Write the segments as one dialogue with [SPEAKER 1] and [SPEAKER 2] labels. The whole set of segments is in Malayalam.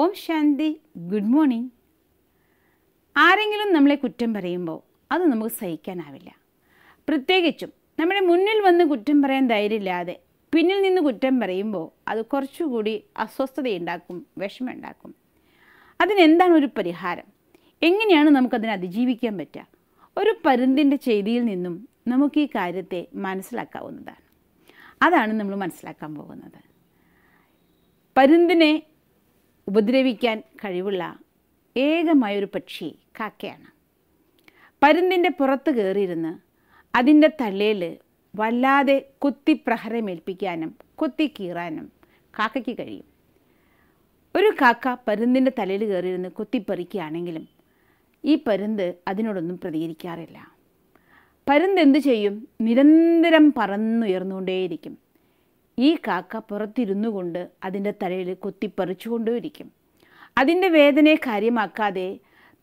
[SPEAKER 1] ഓം ശാന്തി ഗുഡ് മോർണിംഗ് ആരെങ്കിലും നമ്മളെ കുറ്റം പറയുമ്പോൾ അത് നമുക്ക് സഹിക്കാനാവില്ല പ്രത്യേകിച്ചും നമ്മുടെ മുന്നിൽ വന്ന് കുറ്റം പറയാൻ ധൈര്യമില്ലാതെ പിന്നിൽ നിന്ന് കുറ്റം പറയുമ്പോൾ അത് കുറച്ചുകൂടി അസ്വസ്ഥതയുണ്ടാക്കും വിഷമമുണ്ടാക്കും അതിനെന്താണ് ഒരു പരിഹാരം എങ്ങനെയാണ് നമുക്കതിനെ അതിജീവിക്കാൻ പറ്റുക ഒരു പരുന്തിൻ്റെ ചെയ്തിയിൽ നിന്നും നമുക്ക് ഈ കാര്യത്തെ മനസ്സിലാക്കാവുന്നതാണ് അതാണ് നമ്മൾ മനസ്സിലാക്കാൻ പോകുന്നത് പരുന്തിനെ ഉപദ്രവിക്കാൻ കഴിവുള്ള ഏകമായൊരു പക്ഷി കാക്കയാണ് പരുന്തിൻ്റെ പുറത്ത് കയറിയിരുന്ന് അതിൻ്റെ തലയിൽ വല്ലാതെ കുത്തി പ്രഹരമേൽപ്പിക്കാനും കുത്തി കീറാനും കാക്കയ്ക്ക് കഴിയും ഒരു കാക്ക പരുന്തിൻ്റെ തലയിൽ കയറിയിരുന്ന് കുത്തിപ്പറിക്കുകയാണെങ്കിലും ഈ പരുന്ത് അതിനോടൊന്നും പ്രതികരിക്കാറില്ല പരുന്ത് എന്തു ചെയ്യും നിരന്തരം പറന്നുയർന്നുകൊണ്ടേയിരിക്കും ഈ കാക്ക പുറത്തിരുന്നു കൊണ്ട് അതിൻ്റെ തലയിൽ കൊത്തിപ്പറിച്ചുകൊണ്ടേയിരിക്കും അതിൻ്റെ വേദനയെ കാര്യമാക്കാതെ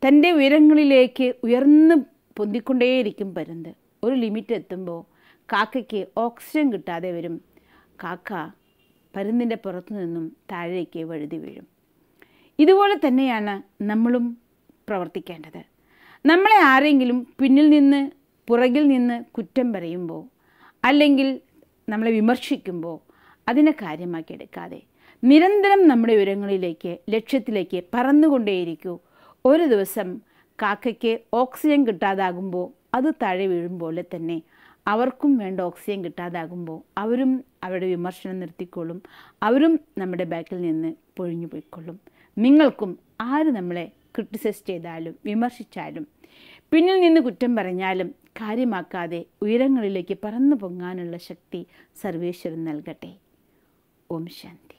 [SPEAKER 1] തൻ്റെ ഉയരങ്ങളിലേക്ക് ഉയർന്ന് പൊന്തിക്കൊണ്ടേയിരിക്കും പരുന്ത് ഒരു ലിമിറ്റ് എത്തുമ്പോൾ കാക്കയ്ക്ക് ഓക്സിജൻ കിട്ടാതെ വരും കാക്ക പരുന്തിൻ്റെ പുറത്തു നിന്നും താഴേക്ക് വഴുതി വീഴും ഇതുപോലെ തന്നെയാണ് നമ്മളും പ്രവർത്തിക്കേണ്ടത് നമ്മളെ ആരെങ്കിലും പിന്നിൽ നിന്ന് പുറകിൽ നിന്ന് കുറ്റം പറയുമ്പോൾ അല്ലെങ്കിൽ നമ്മളെ വിമർശിക്കുമ്പോൾ അതിനെ കാര്യമാക്കി എടുക്കാതെ നിരന്തരം നമ്മുടെ ഉയരങ്ങളിലേക്ക് ലക്ഷ്യത്തിലേക്ക് പറന്നുകൊണ്ടേയിരിക്കൂ ഒരു ദിവസം കാക്കയ്ക്ക് ഓക്സിജൻ കിട്ടാതാകുമ്പോൾ അത് താഴെ വീഴുമ്പോലെ തന്നെ അവർക്കും വേണ്ട ഓക്സിജൻ കിട്ടാതാകുമ്പോൾ അവരും അവരുടെ വിമർശനം നിർത്തിക്കൊള്ളും അവരും നമ്മുടെ ബാക്കിൽ നിന്ന് പൊഴിഞ്ഞു പോയിക്കൊള്ളും നിങ്ങൾക്കും ആര് നമ്മളെ ക്രിട്ടിസൈസ് ചെയ്താലും വിമർശിച്ചാലും പിന്നിൽ നിന്ന് കുറ്റം പറഞ്ഞാലും കാര്യമാക്കാതെ ഉയരങ്ങളിലേക്ക് പറന്നു പൊങ്ങാനുള്ള ശക്തി സർവേശ്വരൻ നൽകട്ടെ ഓം ശാന്തി